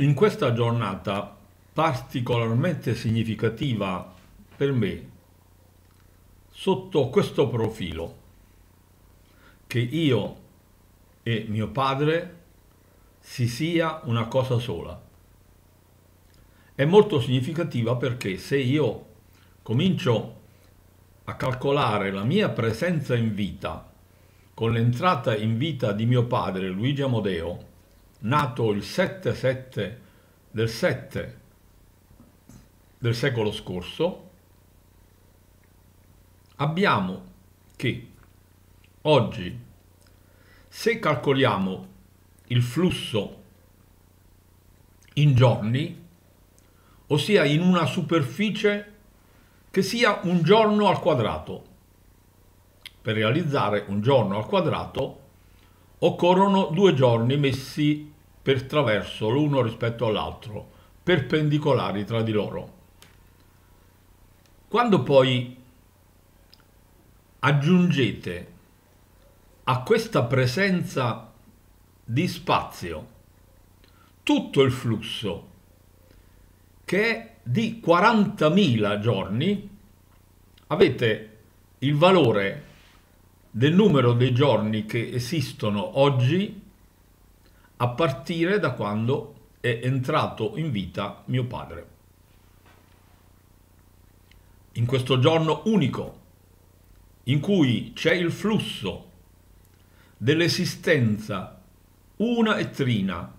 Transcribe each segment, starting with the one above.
In questa giornata particolarmente significativa per me sotto questo profilo che io e mio padre si sia una cosa sola. È molto significativa perché se io comincio a calcolare la mia presenza in vita con l'entrata in vita di mio padre Luigi Amodeo nato il 7-7 del 7 del secolo scorso, abbiamo che oggi, se calcoliamo il flusso in giorni, ossia in una superficie che sia un giorno al quadrato, per realizzare un giorno al quadrato Occorrono due giorni messi per traverso l'uno rispetto all'altro, perpendicolari tra di loro. Quando poi aggiungete a questa presenza di spazio tutto il flusso che è di 40.000 giorni, avete il valore del numero dei giorni che esistono oggi a partire da quando è entrato in vita mio padre. In questo giorno unico, in cui c'è il flusso dell'esistenza una e trina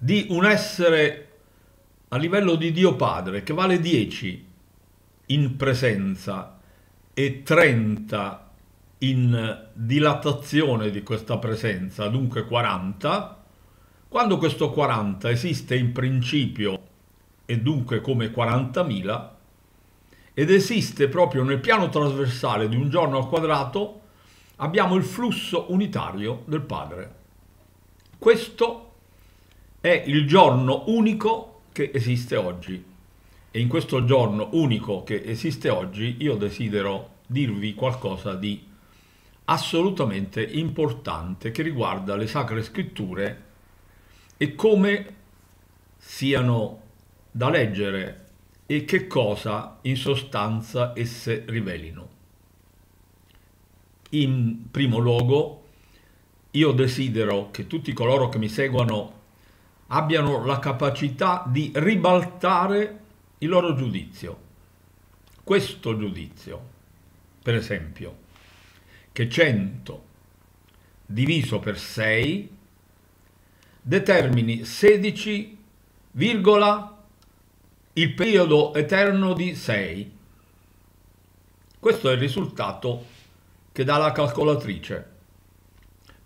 di un essere a livello di Dio Padre che vale 10 in presenza e 30 in in dilatazione di questa presenza, dunque 40, quando questo 40 esiste in principio e dunque come 40.000 ed esiste proprio nel piano trasversale di un giorno al quadrato, abbiamo il flusso unitario del Padre. Questo è il giorno unico che esiste oggi. E in questo giorno unico che esiste oggi io desidero dirvi qualcosa di assolutamente importante che riguarda le sacre scritture e come siano da leggere e che cosa in sostanza esse rivelino. In primo luogo, io desidero che tutti coloro che mi seguono abbiano la capacità di ribaltare il loro giudizio. Questo giudizio, per esempio, che 100 diviso per 6 determini 16, il periodo eterno di 6. Questo è il risultato che dà la calcolatrice.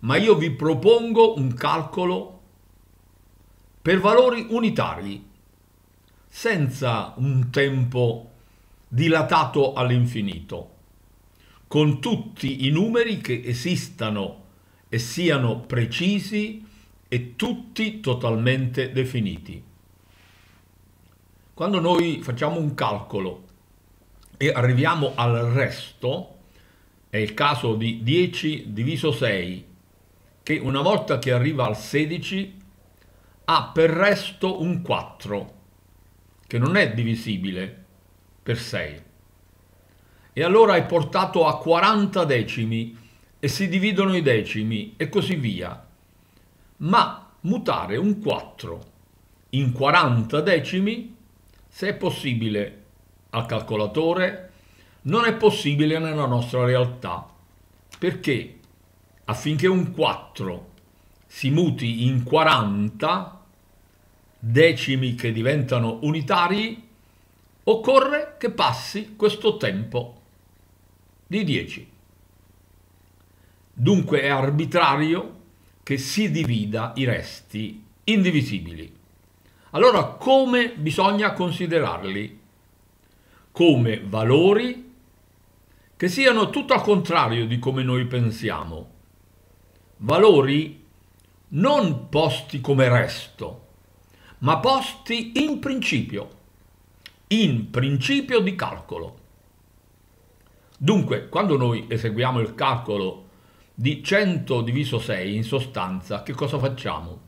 Ma io vi propongo un calcolo per valori unitari, senza un tempo dilatato all'infinito con tutti i numeri che esistano e siano precisi e tutti totalmente definiti. Quando noi facciamo un calcolo e arriviamo al resto, è il caso di 10 diviso 6, che una volta che arriva al 16 ha per resto un 4, che non è divisibile per 6 e allora è portato a 40 decimi e si dividono i decimi e così via. Ma mutare un 4 in 40 decimi, se è possibile al calcolatore, non è possibile nella nostra realtà, perché affinché un 4 si muti in 40 decimi che diventano unitari, occorre che passi questo tempo di 10. Dunque è arbitrario che si divida i resti indivisibili. Allora come bisogna considerarli? Come valori che siano tutto al contrario di come noi pensiamo. Valori non posti come resto, ma posti in principio, in principio di calcolo. Dunque, quando noi eseguiamo il calcolo di 100 diviso 6, in sostanza, che cosa facciamo?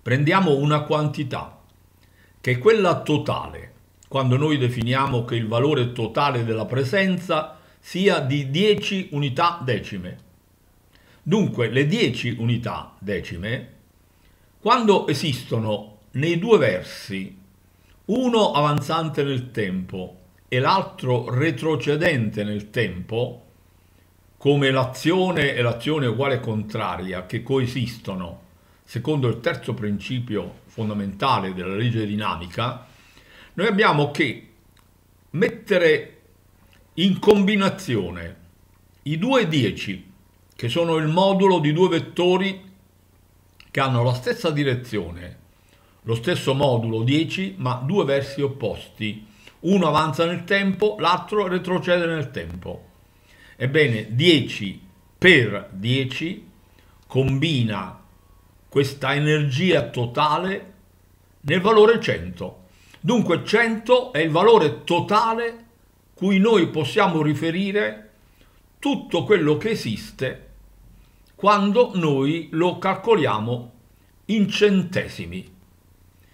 Prendiamo una quantità, che è quella totale, quando noi definiamo che il valore totale della presenza sia di 10 unità decime. Dunque, le 10 unità decime, quando esistono nei due versi, uno avanzante nel tempo e l'altro retrocedente nel tempo, come l'azione e l'azione uguale contraria, che coesistono secondo il terzo principio fondamentale della legge dinamica, noi abbiamo che mettere in combinazione i due 10, che sono il modulo di due vettori che hanno la stessa direzione, lo stesso modulo 10, ma due versi opposti uno avanza nel tempo, l'altro retrocede nel tempo. Ebbene, 10 per 10 combina questa energia totale nel valore 100. Dunque 100 è il valore totale cui noi possiamo riferire tutto quello che esiste quando noi lo calcoliamo in centesimi.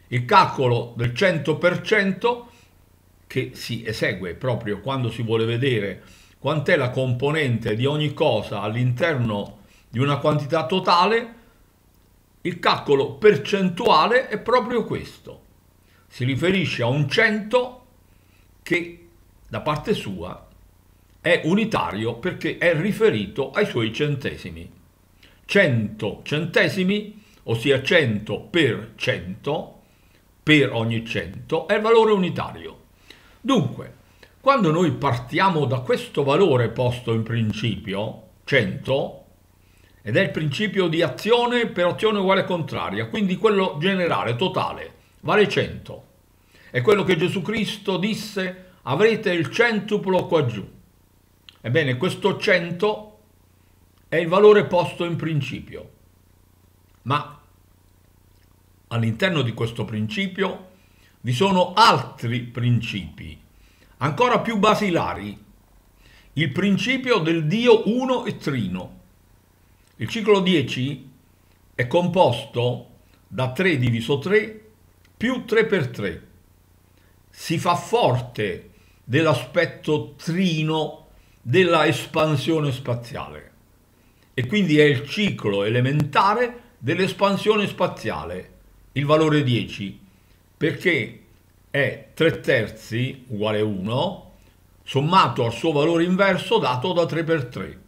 Il calcolo del 100% che si esegue proprio quando si vuole vedere quant'è la componente di ogni cosa all'interno di una quantità totale, il calcolo percentuale è proprio questo. Si riferisce a un 100 che da parte sua è unitario perché è riferito ai suoi centesimi. 100 centesimi, ossia 100 per 100, per ogni 100, è il valore unitario. Dunque, quando noi partiamo da questo valore posto in principio, 100, ed è il principio di azione per azione uguale contraria, quindi quello generale, totale, vale 100. È quello che Gesù Cristo disse, avrete il centuplo qua giù. Ebbene, questo 100 è il valore posto in principio, ma all'interno di questo principio vi sono altri principi, ancora più basilari, il principio del Dio uno e trino. Il ciclo 10 è composto da 3 diviso 3 più 3 per 3. Si fa forte dell'aspetto trino della espansione spaziale e quindi è il ciclo elementare dell'espansione spaziale, il valore 10 perché è 3 terzi uguale 1 sommato al suo valore inverso dato da 3 per 3.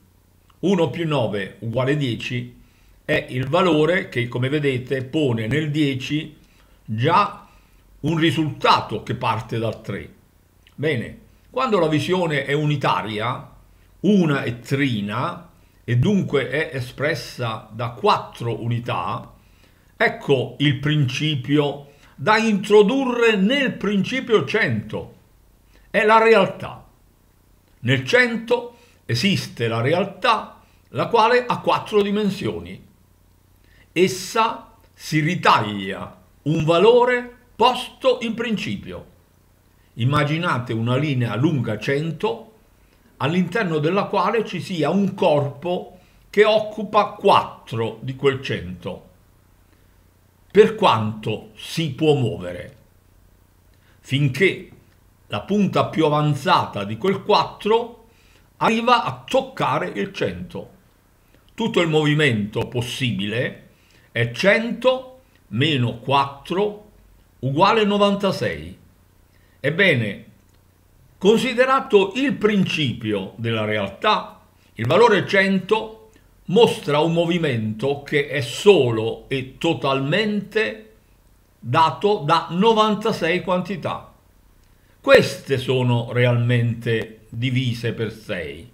1 più 9 uguale 10 è il valore che come vedete pone nel 10 già un risultato che parte dal 3. Bene, quando la visione è unitaria, una è trina e dunque è espressa da 4 unità, ecco il principio che da introdurre nel principio 100 è la realtà. Nel 100 esiste la realtà, la quale ha quattro dimensioni. Essa si ritaglia un valore posto in principio. Immaginate una linea lunga 100 all'interno della quale ci sia un corpo che occupa 4 di quel 100 per quanto si può muovere, finché la punta più avanzata di quel 4 arriva a toccare il 100. Tutto il movimento possibile è 100 meno 4 uguale 96. Ebbene, considerato il principio della realtà, il valore 100 è mostra un movimento che è solo e totalmente dato da 96 quantità. Queste sono realmente divise per 6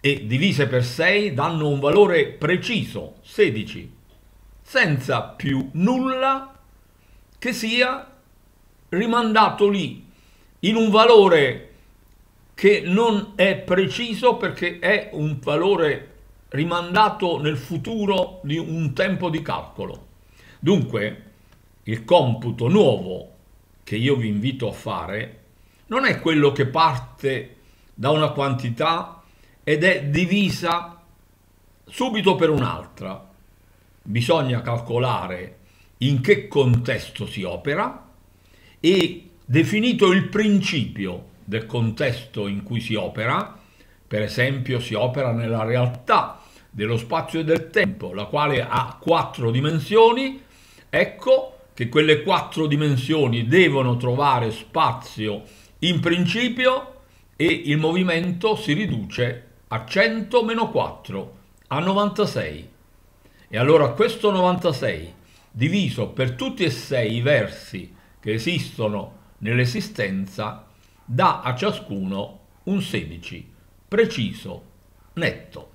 e divise per 6 danno un valore preciso, 16, senza più nulla che sia rimandato lì in un valore che non è preciso perché è un valore rimandato nel futuro di un tempo di calcolo. Dunque, il computo nuovo che io vi invito a fare non è quello che parte da una quantità ed è divisa subito per un'altra. Bisogna calcolare in che contesto si opera e definito il principio del contesto in cui si opera, per esempio si opera nella realtà dello spazio e del tempo, la quale ha quattro dimensioni, ecco che quelle quattro dimensioni devono trovare spazio in principio e il movimento si riduce a 100 meno 4, a 96. E allora questo 96 diviso per tutti e sei i versi che esistono nell'esistenza dà a ciascuno un 16, preciso, netto.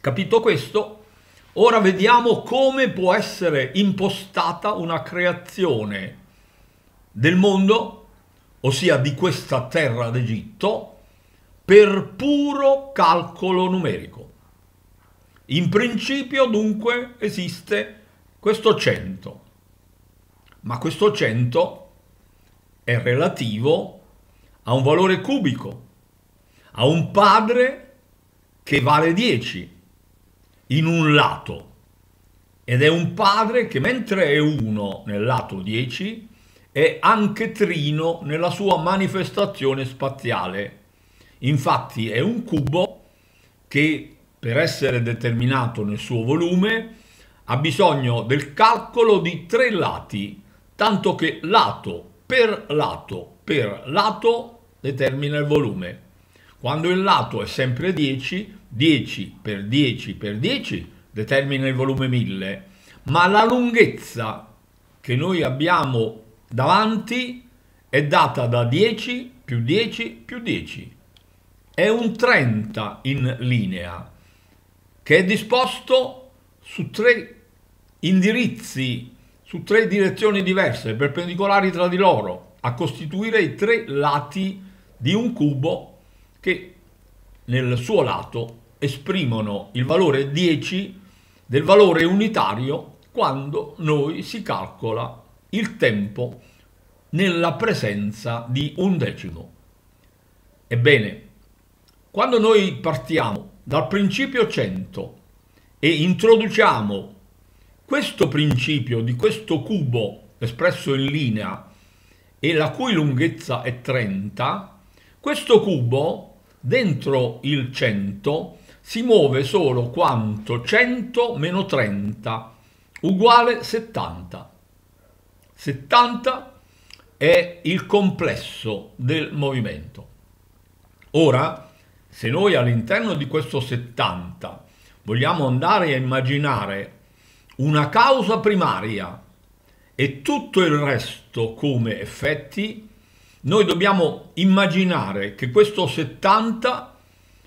Capito questo? Ora vediamo come può essere impostata una creazione del mondo, ossia di questa terra d'Egitto, per puro calcolo numerico. In principio dunque esiste questo 100, ma questo 100 è relativo a un valore cubico, a un padre che vale 10 in un lato ed è un padre che mentre è uno nel lato 10 è anche trino nella sua manifestazione spaziale. Infatti è un cubo che per essere determinato nel suo volume ha bisogno del calcolo di tre lati, tanto che lato per lato per lato determina il volume. Quando il lato è sempre 10, 10 per 10 per 10 determina il volume 1000, ma la lunghezza che noi abbiamo davanti è data da 10 più 10 più 10. È un 30 in linea che è disposto su tre indirizzi, su tre direzioni diverse, perpendicolari tra di loro, a costituire i tre lati di un cubo che nel suo lato esprimono il valore 10 del valore unitario quando noi si calcola il tempo nella presenza di un decimo. Ebbene, quando noi partiamo dal principio 100 e introduciamo questo principio di questo cubo espresso in linea e la cui lunghezza è 30, questo cubo dentro il 100 si muove solo quanto 100 meno 30 uguale 70. 70 è il complesso del movimento. Ora, se noi all'interno di questo 70 vogliamo andare a immaginare una causa primaria e tutto il resto come effetti, noi dobbiamo immaginare che questo 70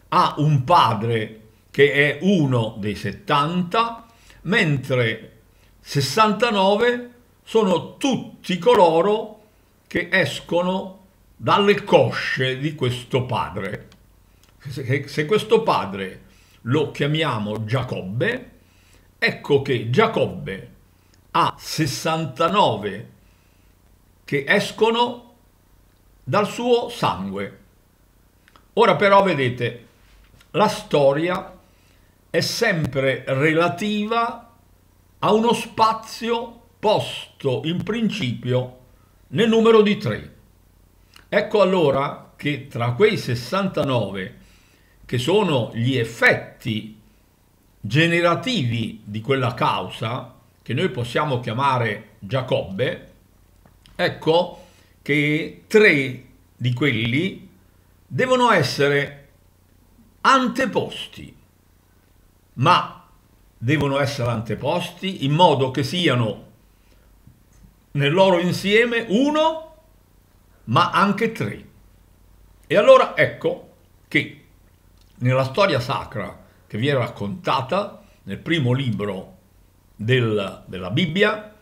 ha un padre che è uno dei 70, mentre 69 sono tutti coloro che escono dalle cosce di questo padre. Se questo padre lo chiamiamo Giacobbe, ecco che Giacobbe ha 69 che escono dal suo sangue. Ora però vedete, la storia è sempre relativa a uno spazio posto in principio nel numero di 3. Ecco allora che tra quei 69 che sono gli effetti generativi di quella causa, che noi possiamo chiamare Giacobbe, ecco che tre di quelli devono essere anteposti, ma devono essere anteposti in modo che siano nel loro insieme uno, ma anche tre. E allora ecco che nella storia sacra che viene raccontata nel primo libro del, della Bibbia,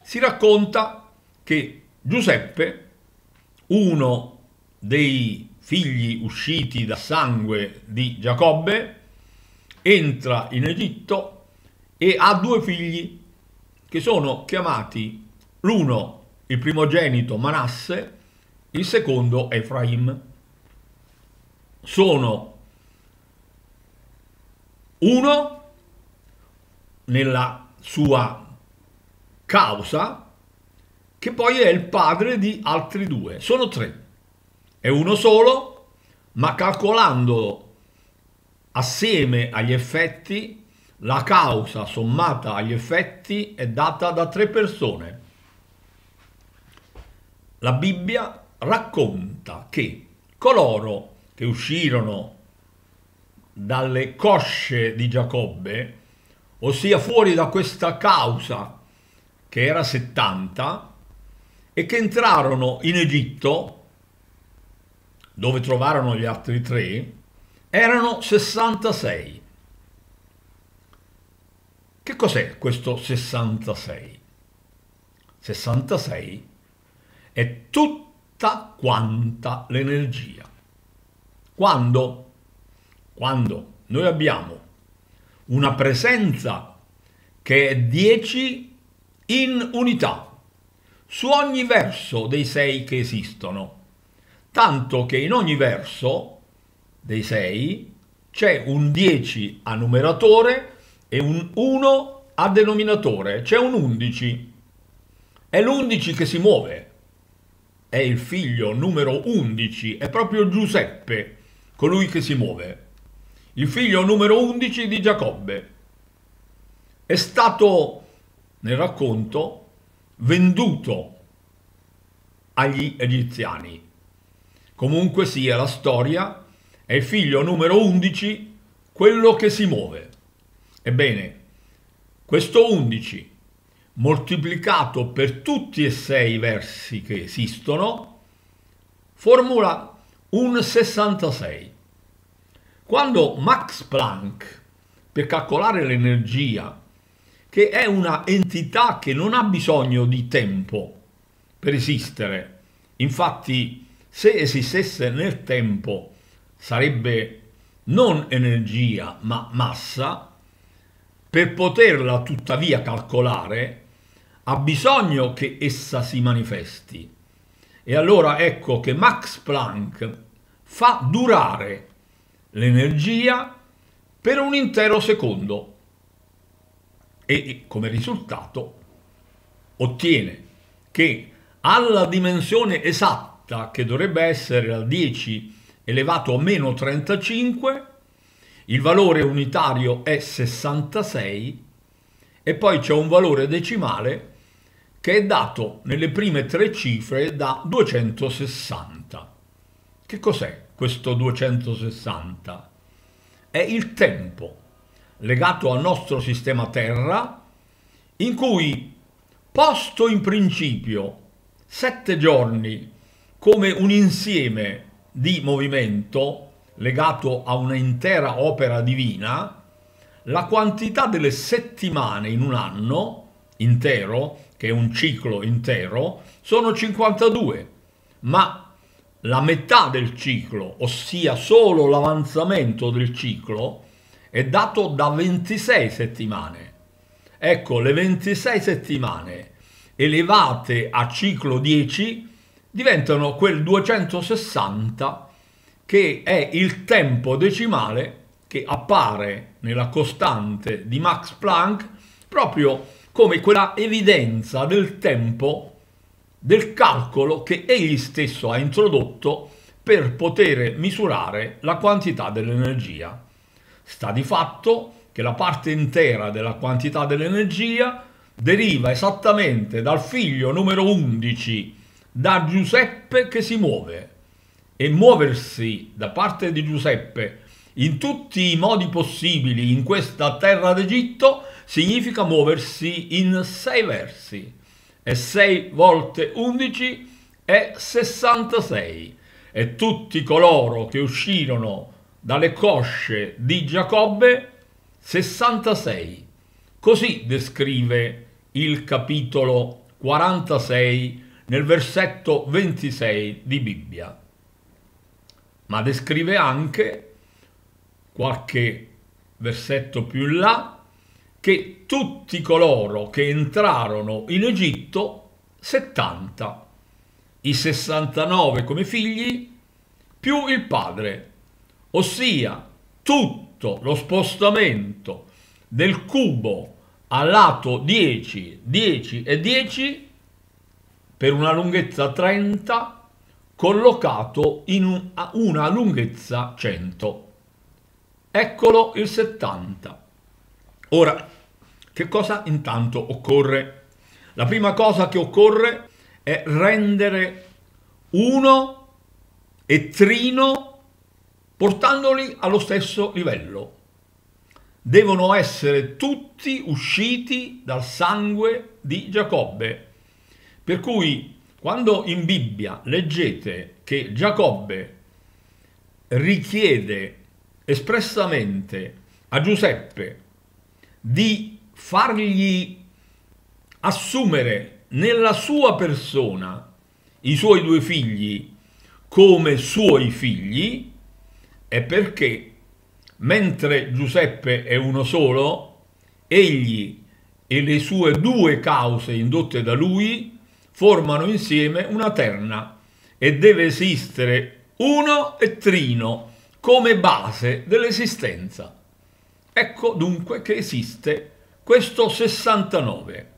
si racconta che Giuseppe uno dei figli usciti da sangue di Giacobbe, entra in Egitto e ha due figli che sono chiamati l'uno il primogenito Manasse, il secondo Efraim. Sono uno nella sua causa che poi è il padre di altri due. Sono tre. È uno solo, ma calcolandolo assieme agli effetti, la causa sommata agli effetti è data da tre persone. La Bibbia racconta che coloro che uscirono dalle cosce di Giacobbe, ossia fuori da questa causa che era 70, e che entrarono in Egitto, dove trovarono gli altri tre, erano 66. Che cos'è questo 66? 66 è tutta quanta l'energia. Quando? Quando noi abbiamo una presenza che è 10 in unità, su ogni verso dei sei che esistono, tanto che in ogni verso dei sei c'è un 10 a numeratore e un 1 a denominatore, c'è un 11. È l'11 che si muove, è il figlio numero 11, è proprio Giuseppe, colui che si muove. Il figlio numero 11 di Giacobbe. È stato, nel racconto, venduto agli egiziani. Comunque sia la storia, è il figlio numero 11, quello che si muove. Ebbene, questo 11 moltiplicato per tutti e sei i versi che esistono, formula un 66. Quando Max Planck, per calcolare l'energia che è una entità che non ha bisogno di tempo per esistere. Infatti, se esistesse nel tempo, sarebbe non energia ma massa, per poterla tuttavia calcolare, ha bisogno che essa si manifesti. E allora ecco che Max Planck fa durare l'energia per un intero secondo e, come risultato ottiene che alla dimensione esatta che dovrebbe essere la 10 elevato a meno 35 il valore unitario è 66 e poi c'è un valore decimale che è dato nelle prime tre cifre da 260. Che cos'è questo 260? È il tempo legato al nostro sistema Terra, in cui, posto in principio sette giorni come un insieme di movimento legato a un'intera opera divina, la quantità delle settimane in un anno intero, che è un ciclo intero, sono 52, ma la metà del ciclo, ossia solo l'avanzamento del ciclo, è dato da 26 settimane. Ecco, le 26 settimane elevate a ciclo 10 diventano quel 260 che è il tempo decimale che appare nella costante di Max Planck proprio come quella evidenza del tempo del calcolo che egli stesso ha introdotto per poter misurare la quantità dell'energia. Sta di fatto che la parte intera della quantità dell'energia deriva esattamente dal figlio numero 11, da Giuseppe che si muove. E muoversi da parte di Giuseppe in tutti i modi possibili in questa terra d'Egitto significa muoversi in sei versi. E 6 volte 11 è 66. E tutti coloro che uscirono dalle cosce di Giacobbe 66. Così descrive il capitolo 46 nel versetto 26 di Bibbia. Ma descrive anche, qualche versetto più in là, che tutti coloro che entrarono in Egitto 70, i 69 come figli, più il padre ossia tutto lo spostamento del cubo a lato 10, 10 e 10 per una lunghezza 30 collocato in una lunghezza 100. Eccolo il 70. Ora, che cosa intanto occorre? La prima cosa che occorre è rendere 1 e trino portandoli allo stesso livello. Devono essere tutti usciti dal sangue di Giacobbe. Per cui quando in Bibbia leggete che Giacobbe richiede espressamente a Giuseppe di fargli assumere nella sua persona i suoi due figli come suoi figli, è perché mentre Giuseppe è uno solo, egli e le sue due cause indotte da lui formano insieme una terna e deve esistere uno e trino come base dell'esistenza. Ecco dunque che esiste questo 69.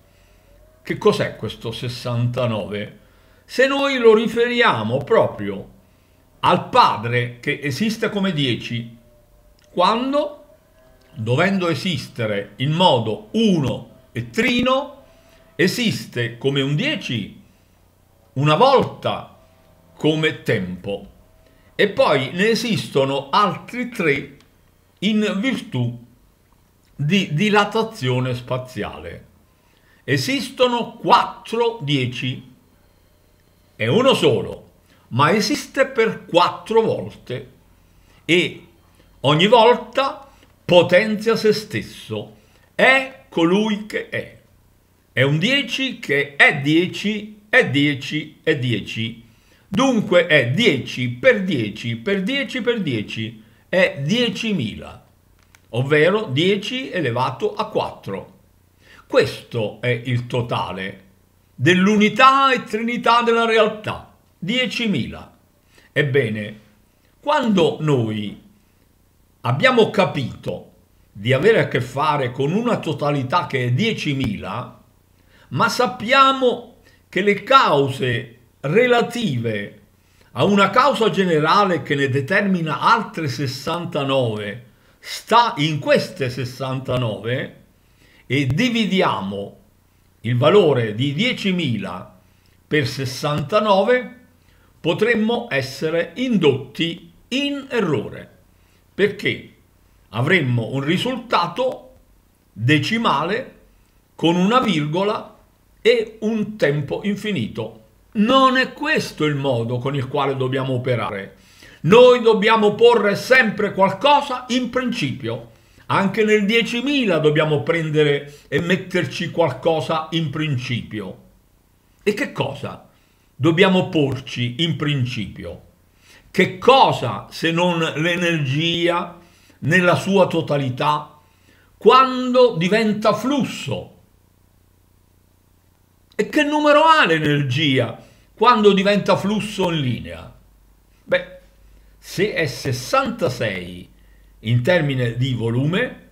Che cos'è questo 69? Se noi lo riferiamo proprio al Padre che esista come 10, quando, dovendo esistere in modo uno e trino, esiste come un 10 una volta come tempo e poi ne esistono altri tre in virtù di dilatazione spaziale. Esistono 4 dieci, è uno solo ma esiste per quattro volte e ogni volta potenzia se stesso, è colui che è. È un 10 che è 10, è 10, è 10. Dunque è 10 per 10 per 10 per 10 è 10.000, ovvero 10 elevato a 4. Questo è il totale dell'unità e trinità della realtà 10.000. Ebbene, quando noi abbiamo capito di avere a che fare con una totalità che è 10.000, ma sappiamo che le cause relative a una causa generale che ne determina altre 69 sta in queste 69 e dividiamo il valore di 10.000 per 69 potremmo essere indotti in errore perché avremmo un risultato decimale con una virgola e un tempo infinito. Non è questo il modo con il quale dobbiamo operare. Noi dobbiamo porre sempre qualcosa in principio. Anche nel 10.000 dobbiamo prendere e metterci qualcosa in principio. E che cosa? dobbiamo porci in principio che cosa se non l'energia nella sua totalità quando diventa flusso? E che numero ha l'energia quando diventa flusso in linea? Beh, se è 66 in termini di volume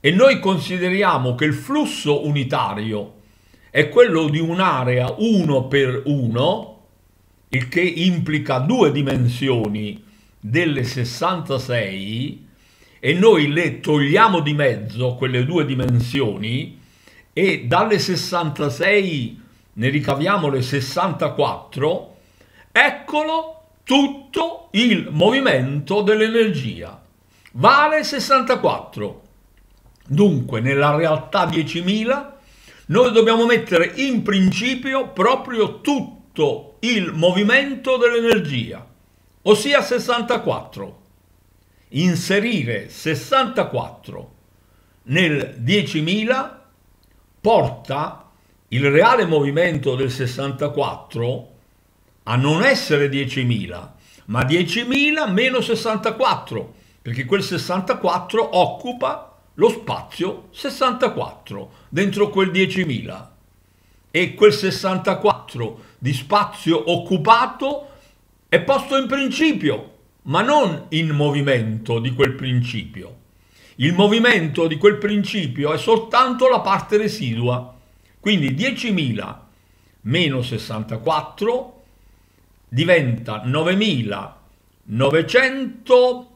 e noi consideriamo che il flusso unitario è quello di un'area 1 per 1, il che implica due dimensioni delle 66 e noi le togliamo di mezzo quelle due dimensioni e dalle 66 ne ricaviamo le 64, eccolo tutto il movimento dell'energia. Vale 64. Dunque, nella realtà 10.000 noi dobbiamo mettere in principio proprio tutto il movimento dell'energia, ossia 64. Inserire 64 nel 10.000 porta il reale movimento del 64 a non essere 10.000, ma 10.000 meno 64, perché quel 64 occupa lo spazio 64 dentro quel 10.000 e quel 64 di spazio occupato è posto in principio, ma non in movimento di quel principio. Il movimento di quel principio è soltanto la parte residua. Quindi 10.000 meno 64 diventa 9.900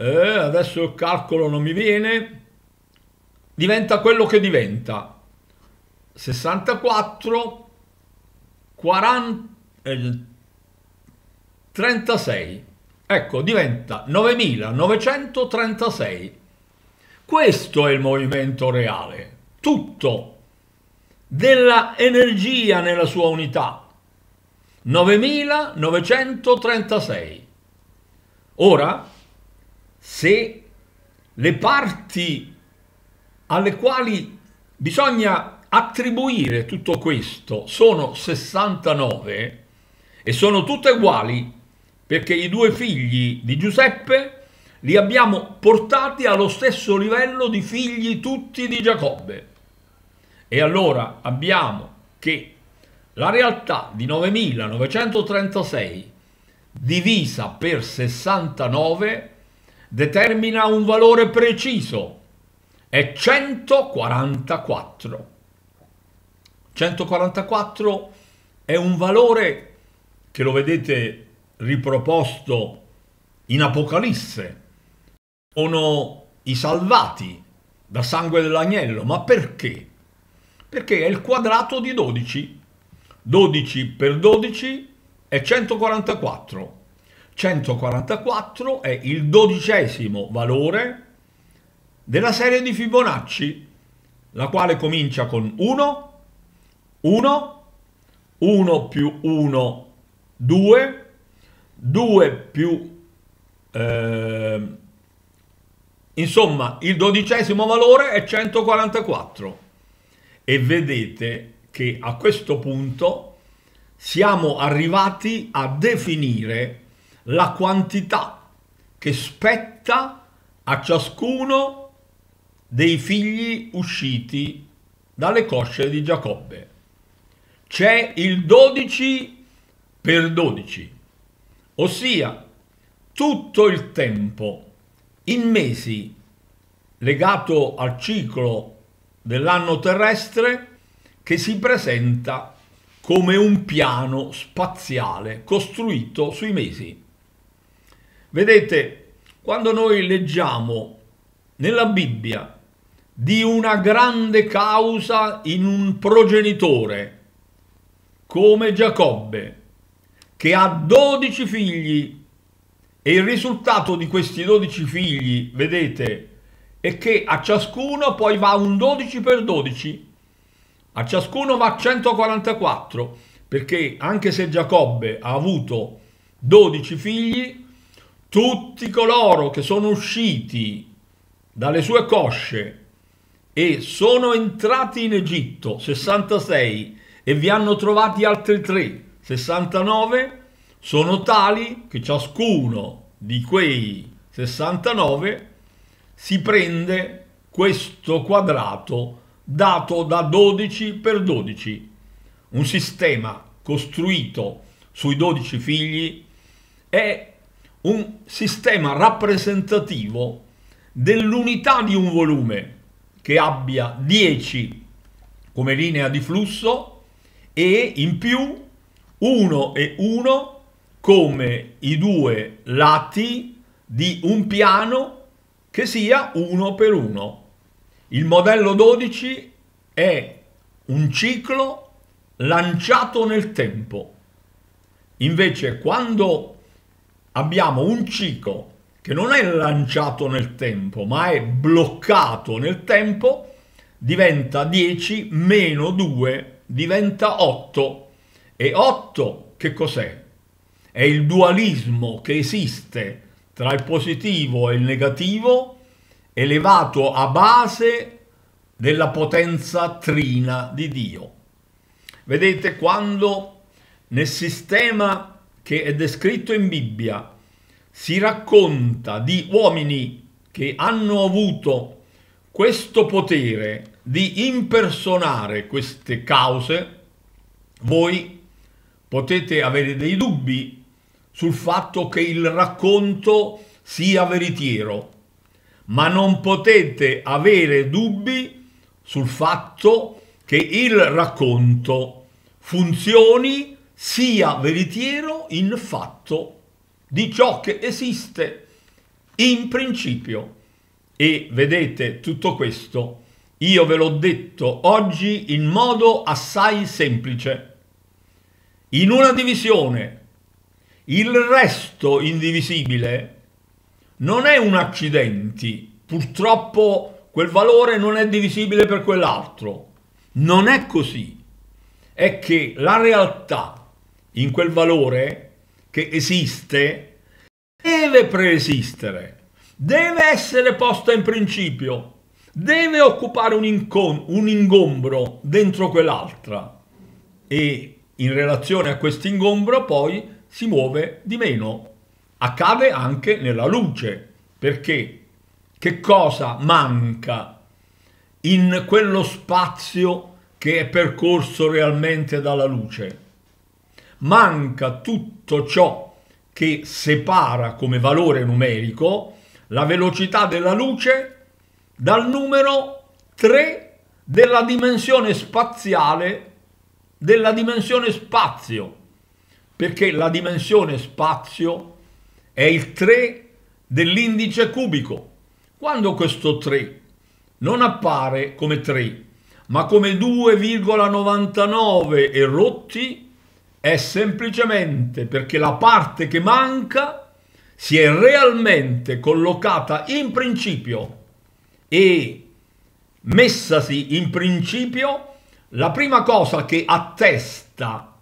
eh, adesso il calcolo non mi viene, diventa quello che diventa. 64, 40, eh, 36. Ecco, diventa 9936. Questo è il movimento reale, tutto, della energia nella sua unità. 9936. Ora, se le parti alle quali bisogna attribuire tutto questo sono 69 e sono tutte uguali perché i due figli di Giuseppe li abbiamo portati allo stesso livello di figli tutti di Giacobbe. E allora abbiamo che la realtà di 9936 divisa per 69 determina un valore preciso, è 144. 144 è un valore che lo vedete riproposto in Apocalisse. Sono i salvati da sangue dell'agnello, ma perché? Perché è il quadrato di 12. 12 per 12 è 144. 144 è il dodicesimo valore della serie di Fibonacci, la quale comincia con 1, 1, 1 più 1, 2, 2 più... Eh, insomma, il dodicesimo valore è 144 e vedete che a questo punto siamo arrivati a definire la quantità che spetta a ciascuno dei figli usciti dalle cosce di Giacobbe. C'è il 12 per 12, ossia tutto il tempo in mesi legato al ciclo dell'anno terrestre che si presenta come un piano spaziale costruito sui mesi. Vedete, quando noi leggiamo nella Bibbia di una grande causa in un progenitore come Giacobbe, che ha 12 figli e il risultato di questi 12 figli, vedete, è che a ciascuno poi va un 12 per 12, a ciascuno va 144, perché anche se Giacobbe ha avuto 12 figli, tutti coloro che sono usciti dalle sue cosce e sono entrati in Egitto 66 e vi hanno trovati altri tre 69 sono tali che ciascuno di quei 69 si prende questo quadrato dato da 12 per 12 un sistema costruito sui 12 figli è un sistema rappresentativo dell'unità di un volume che abbia 10 come linea di flusso e in più 1 e 1 come i due lati di un piano che sia 1 per 1. Il modello 12 è un ciclo lanciato nel tempo. Invece quando abbiamo un ciclo che non è lanciato nel tempo, ma è bloccato nel tempo, diventa 10 meno 2, diventa 8. E 8 che cos'è? È il dualismo che esiste tra il positivo e il negativo elevato a base della potenza trina di Dio. Vedete, quando nel sistema che è descritto in Bibbia, si racconta di uomini che hanno avuto questo potere di impersonare queste cause, voi potete avere dei dubbi sul fatto che il racconto sia veritiero, ma non potete avere dubbi sul fatto che il racconto funzioni sia veritiero in fatto di ciò che esiste in principio. E vedete tutto questo, io ve l'ho detto oggi in modo assai semplice. In una divisione, il resto indivisibile non è un accidente, purtroppo quel valore non è divisibile per quell'altro. Non è così, è che la realtà in quel valore che esiste, deve preesistere, deve essere posta in principio, deve occupare un, incom- un ingombro dentro quell'altra e in relazione a questo ingombro poi si muove di meno. Accade anche nella luce, perché che cosa manca in quello spazio che è percorso realmente dalla luce? manca tutto ciò che separa come valore numerico la velocità della luce dal numero 3 della dimensione spaziale della dimensione spazio, perché la dimensione spazio è il 3 dell'indice cubico. Quando questo 3 non appare come 3, ma come 2,99 e rotti, è semplicemente perché la parte che manca si è realmente collocata in principio e messasi in principio la prima cosa che attesta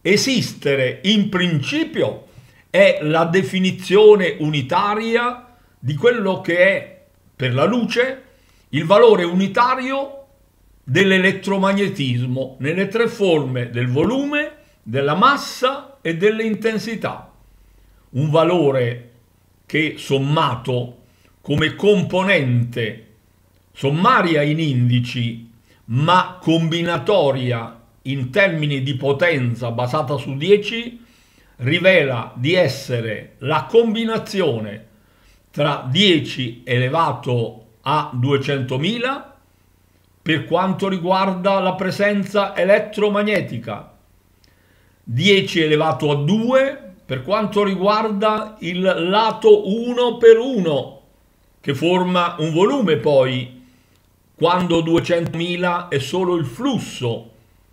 esistere in principio è la definizione unitaria di quello che è per la luce il valore unitario dell'elettromagnetismo nelle tre forme del volume, della massa e dell'intensità, un valore che sommato come componente sommaria in indici ma combinatoria in termini di potenza basata su 10 rivela di essere la combinazione tra 10 elevato a 200.000 per quanto riguarda la presenza elettromagnetica 10 elevato a 2 per quanto riguarda il lato 1 per 1 che forma un volume poi quando 200.000 è solo il flusso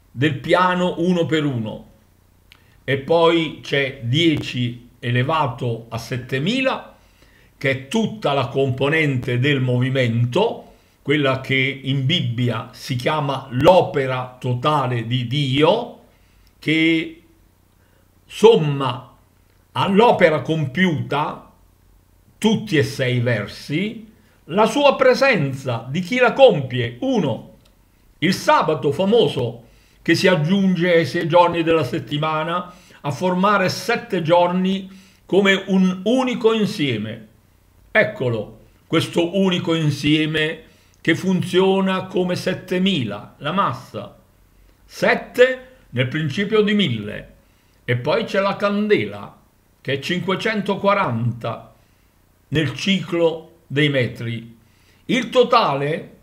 del piano 1 per 1 e poi c'è 10 elevato a 7000 che è tutta la componente del movimento quella che in Bibbia si chiama l'opera totale di Dio che somma all'opera compiuta, tutti e sei i versi, la sua presenza di chi la compie. Uno, Il sabato famoso che si aggiunge ai sei giorni della settimana a formare sette giorni come un unico insieme. Eccolo, questo unico insieme che funziona come 7000, la massa. 7 nel principio di 1000 e poi c'è la candela, che è 540 nel ciclo dei metri. Il totale,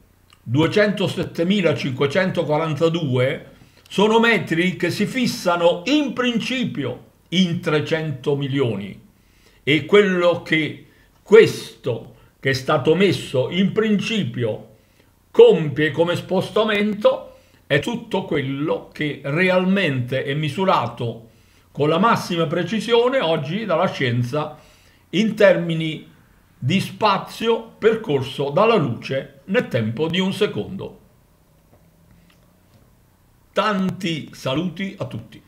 207.542, sono metri che si fissano in principio in 300 milioni. E quello che questo che è stato messo in principio compie come spostamento è tutto quello che realmente è misurato con la massima precisione oggi dalla scienza in termini di spazio percorso dalla luce nel tempo di un secondo. Tanti saluti a tutti.